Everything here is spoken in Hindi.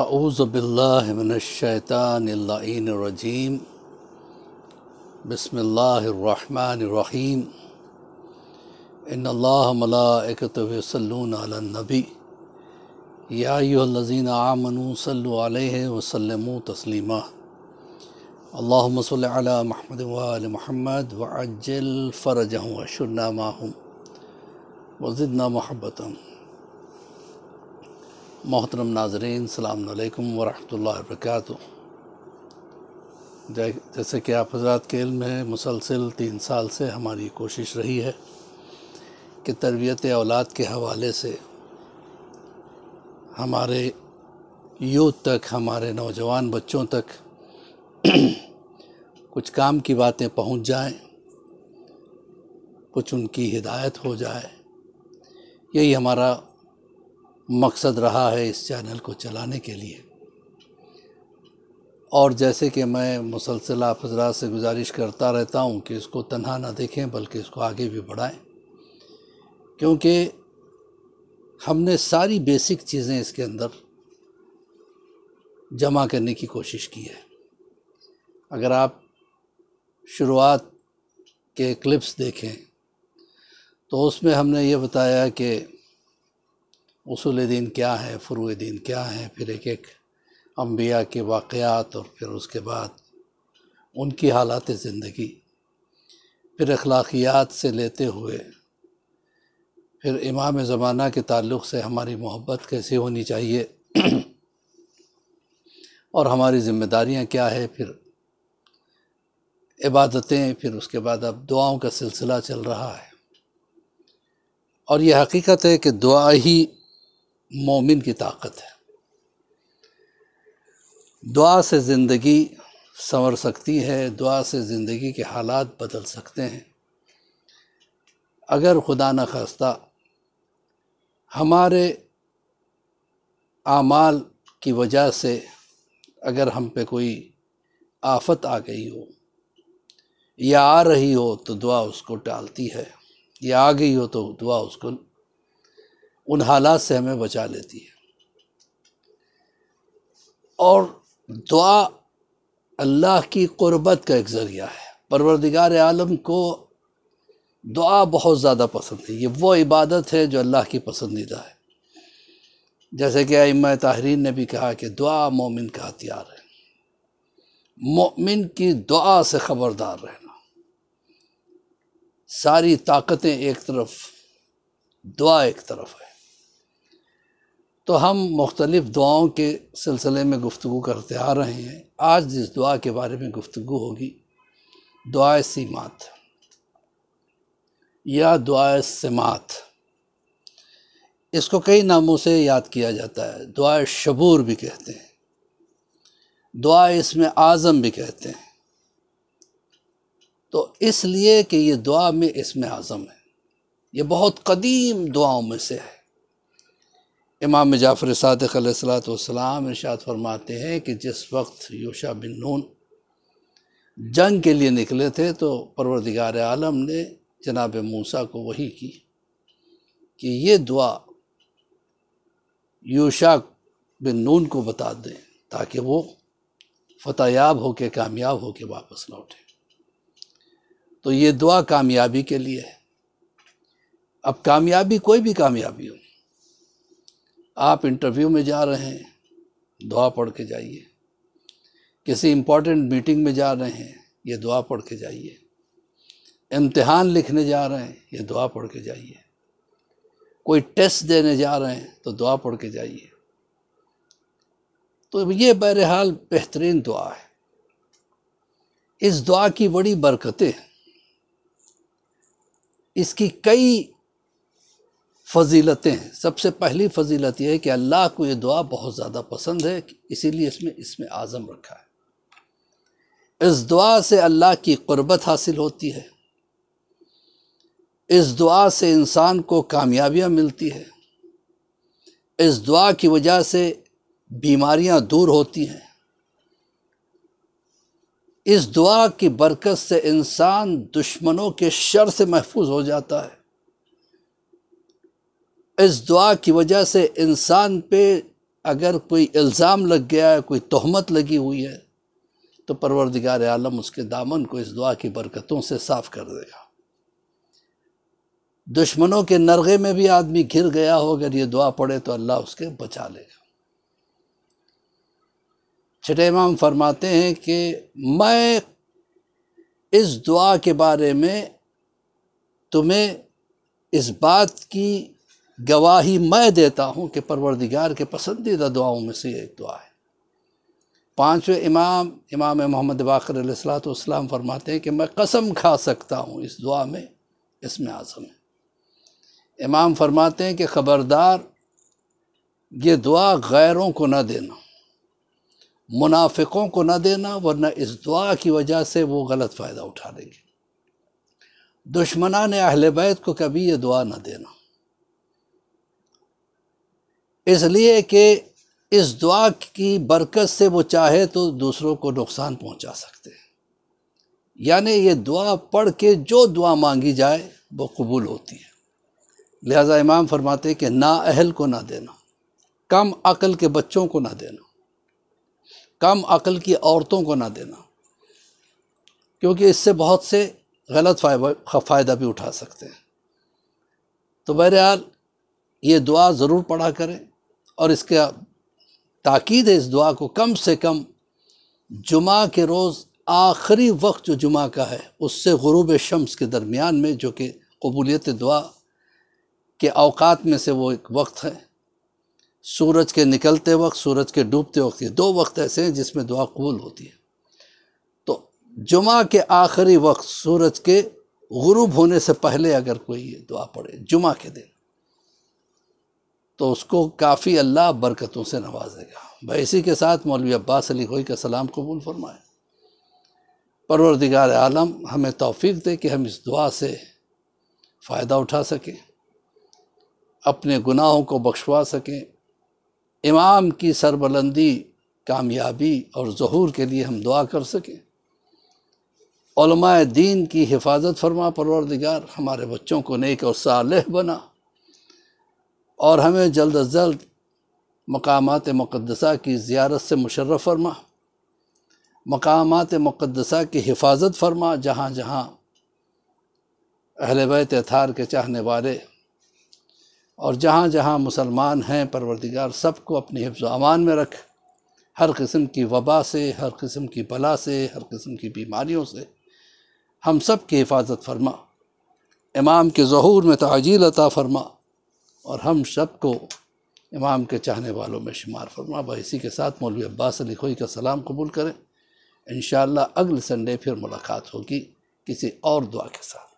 आऊज़बिल्लाशैतानरजीम बसमीम इनकतलनबी याज़ीन आमनू सल वसलम तस्लीमा अल्लाम सल महमद वाल महमद वजल फ़रजहँ अशुन्ना माहूँ वज़िदना महबतम मोहतरम नाजरीन सलामकुम वरहमल वर्क जैसे कि आप हजरात के इल्म है मुसलसिल तीन साल से हमारी कोशिश रही है कि तरबियत औलाद के हवाले से हमारे यूथ तक हमारे नौजवान बच्चों तक कुछ काम की बातें पहुंच जाएं, कुछ उनकी हिदायत हो जाए यही हमारा मकसद रहा है इस चैनल को चलाने के लिए और जैसे कि मैं मुसलसल आप हजरात से गुजारिश करता रहता हूँ कि इसको तनहा ना देखें बल्कि इसको आगे भी बढ़ाएं क्योंकि हमने सारी बेसिक चीज़ें इसके अंदर जमा करने की कोशिश की है अगर आप शुरुआत के क्लिप्स देखें तो उसमें हमने ये बताया कि उसूल दिन क्या है फ़्रो दिन क्या है फिर एक एक अम्बिया के वाक़ात और फिर उसके बाद उनकी हालात ज़िंदगी फिर अखलाकियात से लेते हुए फिर इमाम ज़माना के तल्ल से हमारी मोहब्बत कैसी होनी चाहिए और हमारी ज़िम्मेदारियाँ क्या है फिर इबादतें फिर उसके बाद अब दुआओं का सिलसिला चल रहा है और यह हकीकत है कि दुआ ही मोमिन की ताकत है दुआ से ज़िंदगी संवर सकती है दुआ से ज़िंदगी के हालात बदल सकते हैं अगर खुदा न खास्ता हमारे आमाल की वजह से अगर हम पे कोई आफत आ गई हो या आ रही हो तो दुआ उसको टालती है या आ गई हो तो दुआ उसको उन हालात से हमें बचा लेती है और दुआ अल्लाह की क़ुरबत का एक ज़रिया है परवरदिगार आलम को दुआ बहुत ज़्यादा पसंद है ये वो इबादत है जो अल्लाह की पसंदीदा है जैसे कि अम ताहरीन ने भी कहा कि दुआ मोमिन का हथियार है मोमिन की दुआ से ख़बरदार रहना सारी ताकतें एक तरफ दुआ एक तरफ है तो हम मुख्तलिफ़ दुआओं के सिलसिले में गुफ्तु करते आ रहे हैं आज जिस दुआ के बारे में गुफ्तु होगी दुआ सीमात या दुआ समात इसको कई नामों से याद किया जाता है दुआ शबूर भी कहते हैं दुआ इसमें आज़म भी कहते हैं तो इसलिए कि ये दुआ में इसमें आज़म है ये बहुत कदीम दुआओं में से है इमाम जाफ़र सदलाम इर्शाद फरमाते हैं कि जिस वक्त योशा बिन नून जंग के लिए निकले थे तो परवरदिगार आलम ने जनाब मूसा को वही की कि ये दुआ योशा बिन नून को बता दें ताकि वो फतेयाब होके कामयाब होके वापस लौटे तो ये दुआ कामयाबी के लिए है अब कामयाबी कोई भी कामयाबी हो आप इंटरव्यू में जा रहे हैं दुआ पढ़ के जाइए किसी इम्पोर्टेंट मीटिंग में जा रहे हैं ये दुआ पढ़ के जाइए इम्तिहान लिखने जा रहे हैं ये दुआ पढ़ के जाइए कोई टेस्ट देने जा रहे हैं तो दुआ पढ़ के जाइए तो ये बहरहाल बेहतरीन दुआ है इस दुआ की बड़ी बरकतें इसकी कई फजीलतें सबसे पहली फजीलत यह है कि अल्लाह को ये दुआ बहुत ज़्यादा पसंद है इसीलिए इसमें इसमें आज़म रखा है इस दुआ से अल्लाह की क़ुरबत हासिल होती है इस दुआ से इंसान को कामयाबियाँ मिलती है इस दुआ की वजह से बीमारियाँ दूर होती हैं इस दुआ की बरकत से इंसान दुश्मनों के शर से महफूज हो जाता है इस दुआ की वजह से इंसान पे अगर कोई इल्ज़ाम लग गया है कोई तहमत लगी हुई है तो परवरदिगार आलम उसके दामन को इस दुआ की बरकतों से साफ कर देगा दुश्मनों के नरगे में भी आदमी घिर गया हो अगर ये दुआ पड़े तो अल्लाह उसके बचा लेगा छठे इमाम फरमाते हैं कि मैं इस दुआ के बारे में तुम्हें इस बात की गवाही मैं देता हूँ कि परवरदिगार के पसंदीदा दुआओं में से एक दुआ है पाँचवें इमाम इमाम मोहम्मद बाकर सलाम फरमाते हैं कि मैं कसम खा सकता हूँ इस दुआ में इसमें आज़म है इमाम फरमाते हैं कि ख़बरदार ये दुआ गैरों को ना देना मुनाफिकों को ना देना वरना इस दुआ की वजह से वो गलत फ़ायदा उठा लेंगे ने अहल बैत को कभी ये दुआ न देना इसलिए कि इस दुआ की बरकत से वो चाहे तो दूसरों को नुकसान पहुंचा सकते हैं यानी ये दुआ पढ़ के जो दुआ मांगी जाए वो कबूल होती है लिहाजा इमाम फरमाते कि ना अहल को ना देना कम अकल के बच्चों को ना देना कम अकल की औरतों को ना देना क्योंकि इससे बहुत से गलत फ़ायदा भी उठा सकते हैं तो बहरहाल ये दुआ ज़रूर पढ़ा करें और इसका ताक़द है इस दुआ को कम से कम जुमा के रोज़ आखिरी वक्त जो जुमा का है उससे गुरूब शम्स के दरमियान में जो कि कबूलियत दुआ के अवकात में से वो एक वक्त है सूरज के निकलते वक्त सूरज के डूबते वक्त ये दो वक्त ऐसे हैं जिसमें दुआ कबूल होती है तो जुमा के आखिरी वक्त सूरज के गुरूब होने से पहले अगर कोई ये दुआ पढ़े जुमा के दिन तो उसको काफ़ी अल्लाह बरकतों से नवाजेगा भाई इसी के साथ मौलवी अब्बास अली गोई का सलाम कबूल फरमाए परवरदिगार आलम हमें तोफ़ी दे कि हम इस दुआ से फ़ायदा उठा सकें अपने गुनाहों को बख्शवा सकें इमाम की सरबलंदी कामयाबी और जहूर के लिए हम दुआ कर सकें दीन की हिफाजत फरमा परवरदिगार हमारे बच्चों को नेक और साल बना और हमें जल्द अज जल्द मकामात मुक़दसा की ज़्यारत से मुशर्रफ़ फरमा मकामात मुक़दसा की हिफाजत फरमा जहाँ जहाँ अहल बैत अथार के चाहने वाले और जहाँ जहाँ मुसलमान हैं परवरदिगार सबको अपने हिफ्ज़ अमान में रख हर किस्म की वबा से हर किस्म की बला से हर किस्म की बीमारियों से हम सब की हिफाजत फरमा इमाम के जहूर में तजील अता फरमा और हम सब को इमाम के चाहने वालों में शुमार फरमा व इसी के साथ मौलवी अब्बास अली खोई का सलाम कबूल करें इन अगले संडे फिर मुलाकात होगी किसी और दुआ के साथ